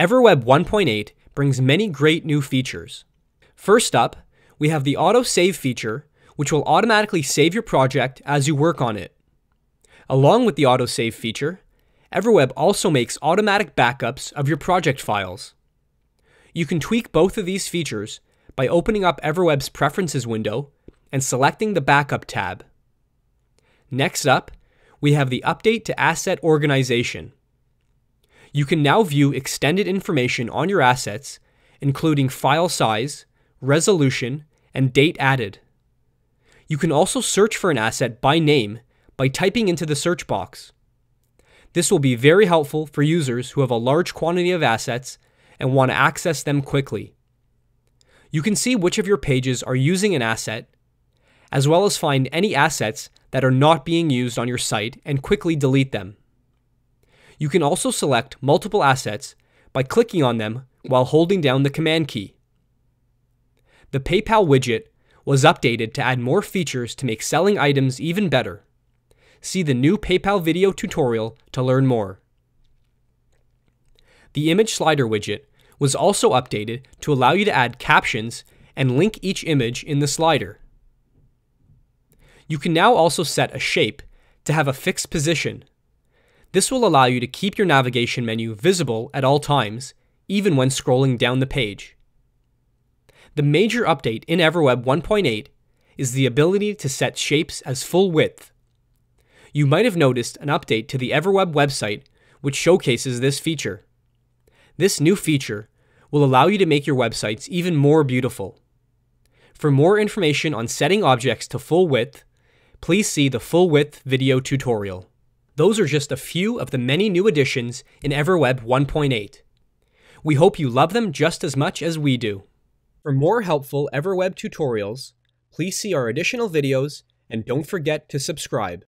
EverWeb 1.8 brings many great new features. First up, we have the auto save feature, which will automatically save your project as you work on it. Along with the auto save feature, EverWeb also makes automatic backups of your project files. You can tweak both of these features by opening up EverWeb's Preferences window and selecting the Backup tab. Next up, we have the Update to Asset Organization you can now view extended information on your assets, including file size, resolution, and date added. You can also search for an asset by name by typing into the search box. This will be very helpful for users who have a large quantity of assets and want to access them quickly. You can see which of your pages are using an asset, as well as find any assets that are not being used on your site and quickly delete them. You can also select multiple assets by clicking on them while holding down the Command key. The PayPal widget was updated to add more features to make selling items even better. See the new PayPal video tutorial to learn more. The image slider widget was also updated to allow you to add captions and link each image in the slider. You can now also set a shape to have a fixed position this will allow you to keep your navigation menu visible at all times, even when scrolling down the page. The major update in Everweb 1.8 is the ability to set shapes as full width. You might have noticed an update to the Everweb website which showcases this feature. This new feature will allow you to make your websites even more beautiful. For more information on setting objects to full width, please see the full width video tutorial. Those are just a few of the many new additions in EverWeb 1.8. We hope you love them just as much as we do. For more helpful EverWeb tutorials, please see our additional videos and don't forget to subscribe.